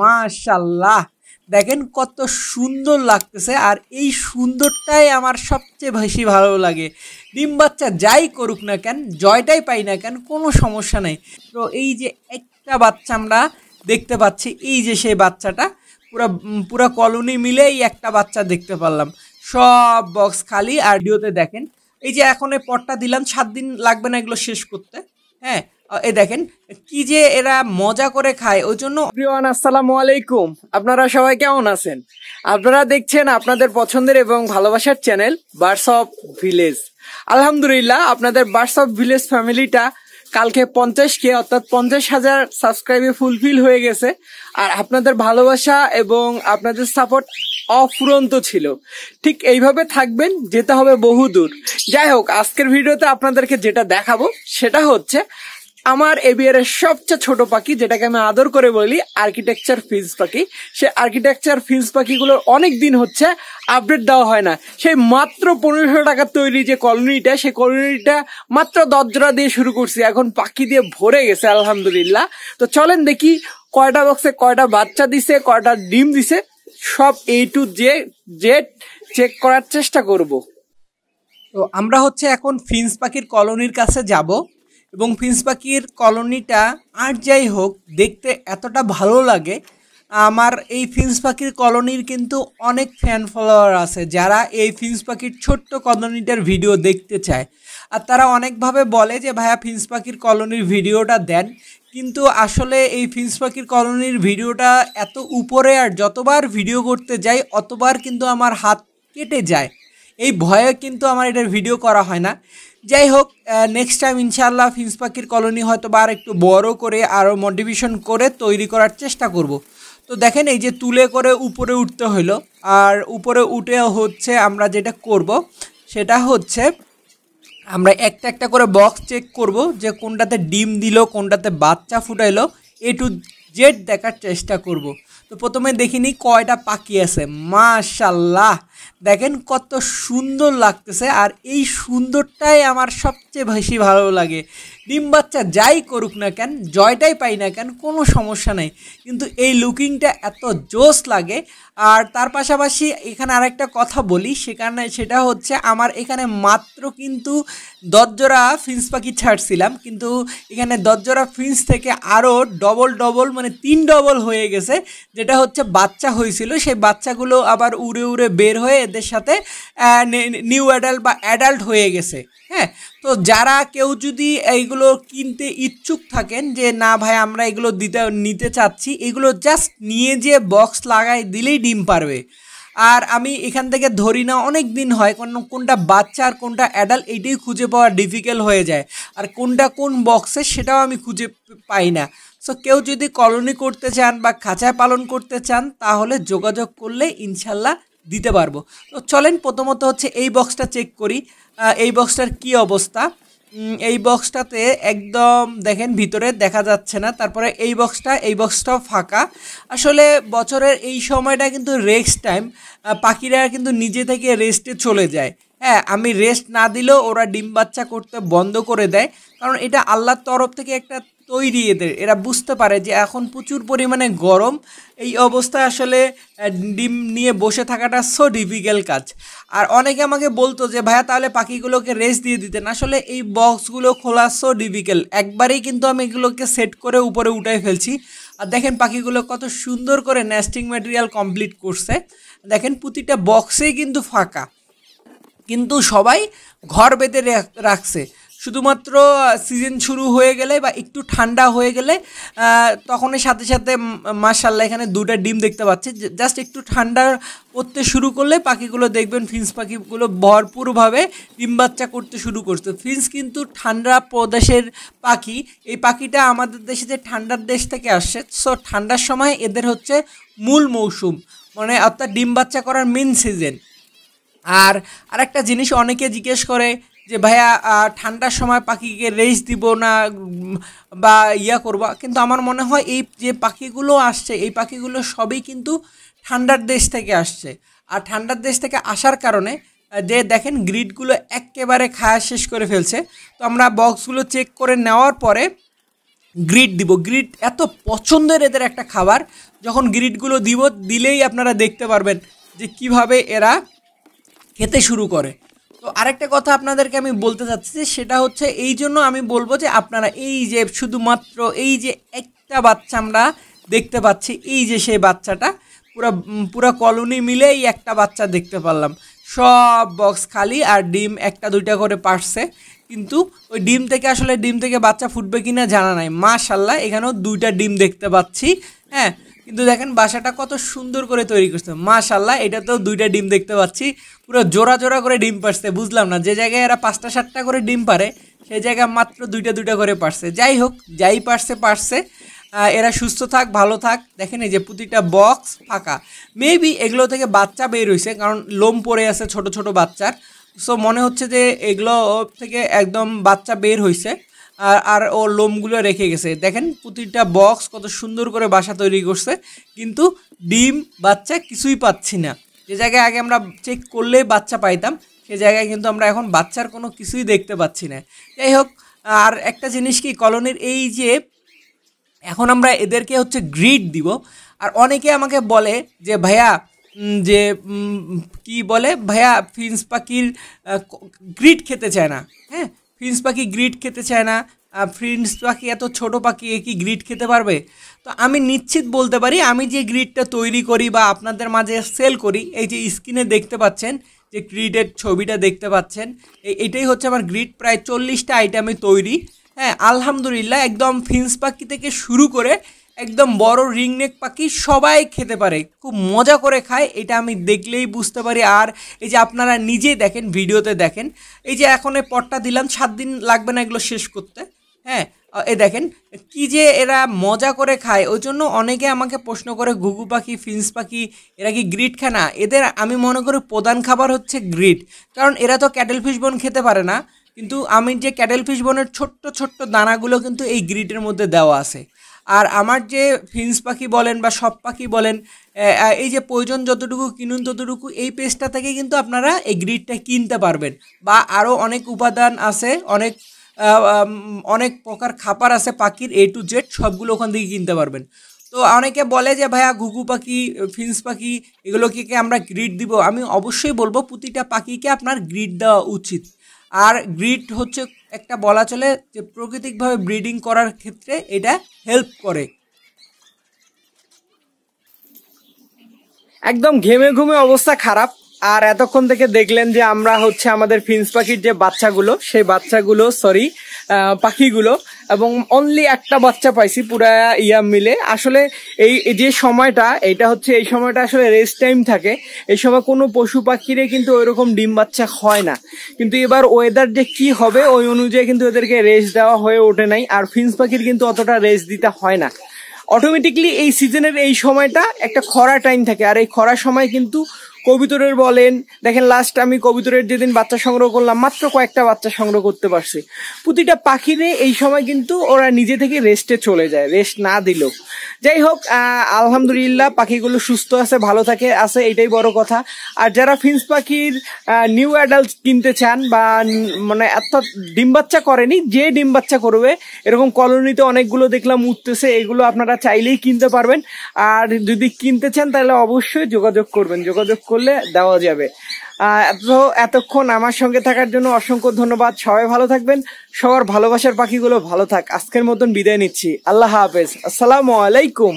মাশাল্লাহ দেখেন কত সুন্দর লাগতেছে আর এই সুন্দরটাই আমার সবচেয়ে বেশি ভালো লাগে ডিম বাচ্চা যাই করুক না কেন জয়টাই পাই না কেন কোনো সমস্যা নেই তো এই যে একটা বাচ্চা আমরা দেখতে পাচ্ছি এই যে সেই বাচ্চাটা পুরা পুরা কলোনি মিলে এই একটা বাচ্চা দেখতে পারলাম সব বক্স খালি আর ডিওতে দেখেন এই যে এখন এই পটটা দিলাম সাত দিন লাগবে না এগুলো শেষ করতে হ্যাঁ এ দেখেন কি যে এরা মজা করে খায় ওই জন্য প্রিয়ান আসসালামু আলাইকুম আপনারা সবাই কেমন আছেন আপনারা দেখছেন আপনাদের পছন্দের এবং ভালোবাসার চ্যানেল বার্স অফ ভিলেজ আলহামদুলিল্লাহ আপনাদের বার্স অফ ভিলেজ ফ্যামিলিটা কালকে পঞ্চাশ কে অর্থাৎ পঞ্চাশ হাজার সাবস্ক্রাইবে ফুলফিল হয়ে গেছে আর আপনাদের ভালোবাসা এবং আপনাদের সাপোর্ট অফুরন্ত ছিল ঠিক এইভাবে থাকবেন যেতে হবে বহু দূর যাই হোক আজকের ভিডিওতে আপনাদেরকে যেটা দেখাবো সেটা হচ্ছে আমার এবিআর এর সবচেয়ে ছোট পাখি যেটাকে আমি আদর করে বলি আর্কিটেকচার ফিজ পাখি সে আর্কিটেকচার ফিজ পাখিগুলোর অনেক দিন হচ্ছে আপডেট দেওয়া হয় না সেই মাত্র পনেরোশো টাকার তৈরি যে কলোনিটা সেই কলোনিটা মাত্র দরজরা দিয়ে শুরু করছি এখন পাখি দিয়ে ভরে গেছে আলহামদুলিল্লাহ তো চলেন দেখি কয়টা বক্সে কয়টা বাচ্চা দিছে কয়টা ডিম দিছে সব এই টু জে জেড চেক করার চেষ্টা করব তো আমরা হচ্ছে এখন ফিন্স পাখির কলোনির কাছে যাব এবং ফিন্স পাখির কলোনিটা আর যাই হোক দেখতে এতটা ভালো লাগে আমার এই ফিন্স পাখির কলোনির কিন্তু অনেক ফ্যান ফলোয়ার আছে যারা এই ফিন্স পাখির ছোট্ট কলোনিটার ভিডিও দেখতে চায় আর তারা অনেকভাবে বলে যে ভাইয়া ফিন্স পাখির কলোনির ভিডিওটা দেন কিন্তু আসলে এই ফিন্স পাখির কলোনির ভিডিওটা এত উপরে আর যতবার ভিডিও করতে যাই অতবার কিন্তু আমার হাত কেটে যায় এই ভয়ে কিন্তু আমার এটার ভিডিও করা হয় না যাই হোক নেক্সট টাইম ইনশাআল্লাহ ফিন্স পাখির কলোনি হয়তো বা আর একটু বড় করে আরও মোটিভেশন করে তৈরি করার চেষ্টা করব। তো দেখেন এই যে তুলে করে উপরে উঠতে হলো আর উপরে উঠে হচ্ছে আমরা যেটা করব সেটা হচ্ছে আমরা একটা একটা করে বক্স চেক করব যে কোনটাতে ডিম দিল কোনটাতে বাচ্চা ফুটাইলো এ টু জেড দেখার চেষ্টা করব তো প্রথমে দেখিনি কয়টা পাখি আছে মাশাল্লাহ দেখেন কত সুন্দর লাগতেছে আর এই সুন্দরটাই আমার সবচেয়ে বেশি ভালো লাগে ডিম বাচ্চা যাই করুক না কেন জয়টাই পাই না কেন কোনো সমস্যা নেই কিন্তু এই লুকিংটা এত জোস লাগে আর তার পাশাপাশি এখানে আরেকটা কথা বলি সেখানে সেটা হচ্ছে আমার এখানে মাত্র কিন্তু দরজোড়া ফিন্স পাখি ছাড়ছিলাম কিন্তু এখানে দরজোড়া ফিন্স থেকে আরও ডবল ডবল মানে তিন ডবল হয়ে গেছে যেটা হচ্ছে বাচ্চা হয়েছিল সেই বাচ্চাগুলো আবার উড়ে উড়ে বের হয়ে হয়ে এদের সাথে নিউ অ্যাডাল্ট বা অ্যাডাল্ট হয়ে গেছে হ্যাঁ তো যারা কেউ যদি এইগুলো কিনতে ইচ্ছুক থাকেন যে না ভাই আমরা এগুলো দিতে নিতে চাচ্ছি এগুলো জাস্ট নিয়ে যে বক্স লাগাই দিলেই ডিম পারবে আর আমি এখান থেকে ধরি না অনেক দিন হয় কোন কোনটা বাচ্চা আর কোনটা অ্যাডাল্ট এটাই খুঁজে পাওয়া ডিফিকাল্ট হয়ে যায় আর কোনটা কোন বক্সে সেটাও আমি খুঁজে পাই না সো কেউ যদি কলোনি করতে চান বা খাঁচায় পালন করতে চান তাহলে যোগাযোগ করলে ইনশাল্লাহ দিতে পারবো তো চলেন প্রথমত হচ্ছে এই বক্সটা চেক করি এই বক্সটার কি অবস্থা এই বক্সটাতে একদম দেখেন ভিতরে দেখা যাচ্ছে না তারপরে এই বক্সটা এই বক্সটাও ফাঁকা আসলে বছরের এই সময়টা কিন্তু রেস্ট টাইম পাখিরা কিন্তু নিজে থেকে রেস্টে চলে যায় হ্যাঁ আমি রেস্ট না দিলেও ওরা ডিম বাচ্চা করতে বন্ধ করে দেয় কারণ এটা আল্লাহর তরফ থেকে একটা তৈরি এদের এরা বুঝতে পারে যে এখন প্রচুর পরিমাণে গরম এই অবস্থায় আসলে ডিম নিয়ে বসে থাকাটা সো ডিফিকাল্ট কাজ আর অনেকে আমাকে বলতো যে ভাইয়া তাহলে পাখিগুলোকে রেস্ট দিয়ে দিতেন আসলে এই বক্সগুলো খোলা সো ডিফিকাল্ট একবারেই কিন্তু আমি এগুলোকে সেট করে উপরে উঠাই ফেলছি আর দেখেন পাখিগুলো কত সুন্দর করে নেস্টিং ম্যাটেরিয়াল কমপ্লিট করছে দেখেন প্রতিটা বক্সেই কিন্তু ফাঁকা কিন্তু সবাই ঘর বেঁধে রাখছে শুধুমাত্র সিজন শুরু হয়ে গেলে বা একটু ঠান্ডা হয়ে গেলে তখনের সাথে সাথে মার্শাল্লাহ এখানে দুটা ডিম দেখতে পাচ্ছে জাস্ট একটু ঠান্ডা পড়তে শুরু করলে পাখিগুলো দেখবেন ফিন্স পাখিগুলো ভরপুরভাবে ডিম বাচ্চা করতে শুরু করছে ফিন্স কিন্তু ঠান্ডা প্রদেশের পাখি এই পাখিটা আমাদের দেশে যে ঠান্ডার দেশ থেকে আসছে সো ঠান্ডার সময় এদের হচ্ছে মূল মৌসুম মানে অর্থাৎ ডিম বাচ্চা করার মেন সিজন আর আরেকটা জিনিস অনেকে জিজ্ঞেস করে যে ভাইয়া ঠান্ডার সময় পাখিকে রেস দিব না বা ইয়া করবো কিন্তু আমার মনে হয় এই যে পাখিগুলো আসছে এই পাখিগুলো সবই কিন্তু ঠান্ডার দেশ থেকে আসছে আর ঠান্ডার দেশ থেকে আসার কারণে যে দেখেন গ্রিডগুলো একেবারে খাওয়া শেষ করে ফেলছে তো আমরা বক্সগুলো চেক করে নেওয়ার পরে গ্রিড দিব গ্রিড এত পছন্দের এদের একটা খাবার যখন গ্রিডগুলো দিব দিলেই আপনারা দেখতে পারবেন যে কিভাবে এরা খেতে শুরু করে তো আরেকটা কথা আপনাদেরকে আমি বলতে চাচ্ছি যে সেটা হচ্ছে এই জন্য আমি বলবো যে আপনারা এই যে শুধুমাত্র এই যে একটা বাচ্চা আমরা দেখতে পাচ্ছি এই যে সেই বাচ্চাটা পুরো পুরা কলোনি মিলে এই একটা বাচ্চা দেখতে পারলাম সব বক্স খালি আর ডিম একটা দুইটা করে পারছে কিন্তু ওই ডিম থেকে আসলে ডিম থেকে বাচ্চা ফুটবে কি না জানা নাই মাশাল্লাহ এখানেও দুইটা ডিম দেখতে পাচ্ছি হ্যাঁ কিন্তু দেখেন বাসাটা কত সুন্দর করে তৈরি করছে মাশাল্লাহ এটা তো দুইটা ডিম দেখতে পাচ্ছি পুরো জোড়া জোড়া করে ডিম পারছে বুঝলাম না যে জায়গায় এরা পাঁচটা সাতটা করে ডিম পারে সেই জায়গায় মাত্র দুইটা দুইটা করে পারছে যাই হোক যাই পারছে পারছে এরা সুস্থ থাক ভালো থাক দেখেন এই যে প্রতিটা বক্স ফাঁকা মেবি এগুলো থেকে বাচ্চা বের হয়েছে কারণ লোম পড়ে আছে ছোট ছোট বাচ্চার সো মনে হচ্ছে যে এগুলো থেকে একদম বাচ্চা বের হয়েছে আর আর ও লোমগুলো রেখে গেছে দেখেন প্রতিটা বক্স কত সুন্দর করে বাসা তৈরি করছে কিন্তু ডিম বাচ্চা কিছুই পাচ্ছি না যে জায়গায় আগে আমরা চেক করলেই বাচ্চা পাইতাম সে জায়গায় কিন্তু আমরা এখন বাচ্চার কোনো কিছুই দেখতে পাচ্ছি না যাই হোক আর একটা জিনিস কি কলোনির এই যে এখন আমরা এদেরকে হচ্ছে গ্রিড দিব আর অনেকে আমাকে বলে যে ভাইয়া যে কি বলে ভাইয়া ফিন্স পাখির গ্রিড খেতে চায় না হ্যাঁ ফিন্স পাখি গ্রিড খেতে চায় না ফ্রিন্স পাখি এত ছোট পাখি এ কি গ্রিড খেতে পারবে তো আমি নিশ্চিত বলতে পারি আমি যে গ্রিডটা তৈরি করি বা আপনাদের মাঝে সেল করি এই যে স্ক্রিনে দেখতে পাচ্ছেন যে গ্রিডের ছবিটা দেখতে পাচ্ছেন এটাই হচ্ছে আমার গ্রিড প্রায় চল্লিশটা আইটেমে তৈরি হ্যাঁ আলহামদুলিল্লাহ একদম ফিন্স পাখি থেকে শুরু করে একদম বড় রিং নেক পাখি সবাই খেতে পারে খুব মজা করে খায় এটা আমি দেখলেই বুঝতে পারি আর এই যে আপনারা নিজেই দেখেন ভিডিওতে দেখেন এই যে এখন এই পটটা দিলাম সাত দিন লাগবে না এগুলো শেষ করতে হ্যাঁ এ দেখেন কি যে এরা মজা করে খায় ওই জন্য অনেকে আমাকে প্রশ্ন করে ঘুঘু পাখি ফিন্স পাখি এরা কি গ্রিট খায় না এদের আমি মনে করি প্রধান খাবার হচ্ছে গ্রিট কারণ এরা তো ক্যাটেল ফিশ বোন খেতে পারে না কিন্তু আমি যে ক্যাটেল ফিশ বোনের ছোট্ট ছোট্ট দানাগুলো কিন্তু এই গ্রিটের মধ্যে দেওয়া আছে আর আমার যে ফিন্স পাখি বলেন বা সব পাখি বলেন এই যে প্রয়োজন যতটুকু কিনুন ততটুকু এই পেজটা থেকে কিন্তু আপনারা এই গ্রিডটা কিনতে পারবেন বা আরও অনেক উপাদান আছে অনেক অনেক প্রকার খাবার আছে পাখির এ টু জেড সবগুলো ওখান থেকে কিনতে পারবেন তো অনেকে বলে যে ভাইয়া ঘুঘু পাখি ফিন্স পাখি এগুলোকে কি আমরা গ্রিড দিব আমি অবশ্যই বলবো প্রতিটা পাখিকে আপনার গ্রিড দেওয়া উচিত আর গ্রিড হচ্ছে একটা বলা চলে যে প্রাকৃতিকভাবে ব্রিডিং করার ক্ষেত্রে এটা হেল্প করে একদম ঘেমে ঘুমে অবস্থা খারাপ আর এতক্ষণ থেকে দেখলেন যে আমরা হচ্ছে আমাদের ফিন্স পাখির যে বাচ্চাগুলো সেই বাচ্চাগুলো সরি পাখিগুলো এবং অনলি একটা বাচ্চা পাইছি পুরা ইয়া মিলে আসলে এই যে সময়টা এটা হচ্ছে এই সময়টা আসলে রেস্ট টাইম থাকে এই সময় কোনো পশু পাখিরে কিন্তু ওইরকম ডিম বাচ্চা হয় না কিন্তু এবার ওয়েদার যে কি হবে ওই অনুযায়ী কিন্তু এদেরকে রেস্ট দেওয়া হয়ে ওঠে নাই আর ফিন্স পাখির কিন্তু অতটা রেস্ট দিতে হয় না অটোমেটিকলি এই সিজনের এই সময়টা একটা খরা টাইম থাকে আর এই খরার সময় কিন্তু কবিতরের বলেন দেখেন লাস্ট আমি কবিতরের যেদিন বাচ্চা সংগ্রহ করলাম মাত্র কয়েকটা বাচ্চা সংগ্রহ করতে পারছি প্রতিটা পাখিরে এই সময় কিন্তু ওরা নিজে থেকে রেস্টে চলে যায় রেস্ট না দিলেও যাই হোক আলহামদুলিল্লাহ পাখিগুলো সুস্থ আছে ভালো থাকে আছে এটাই বড় কথা আর যারা ফিন্স পাখির নিউ অ্যাডাল্ট কিনতে চান বা মানে এত ডিম বাচ্চা করেনি যে ডিম বাচ্চা করবে এরকম কলোনিতে অনেকগুলো দেখলাম উঠতেছে এগুলো আপনারা চাইলেই কিনতে পারবেন আর যদি কিনতে চান তাহলে অবশ্যই যোগাযোগ করবেন যোগাযোগ করলে দেওয়া যাবে তো এতক্ষণ আমার সঙ্গে থাকার জন্য অসংখ্য ধন্যবাদ সবাই ভালো থাকবেন সবার ভালোবাসার পাখিগুলো ভালো থাক আজকের মতন বিদায় নিচ্ছি আল্লাহ হাফেজ আসসালামু আলাইকুম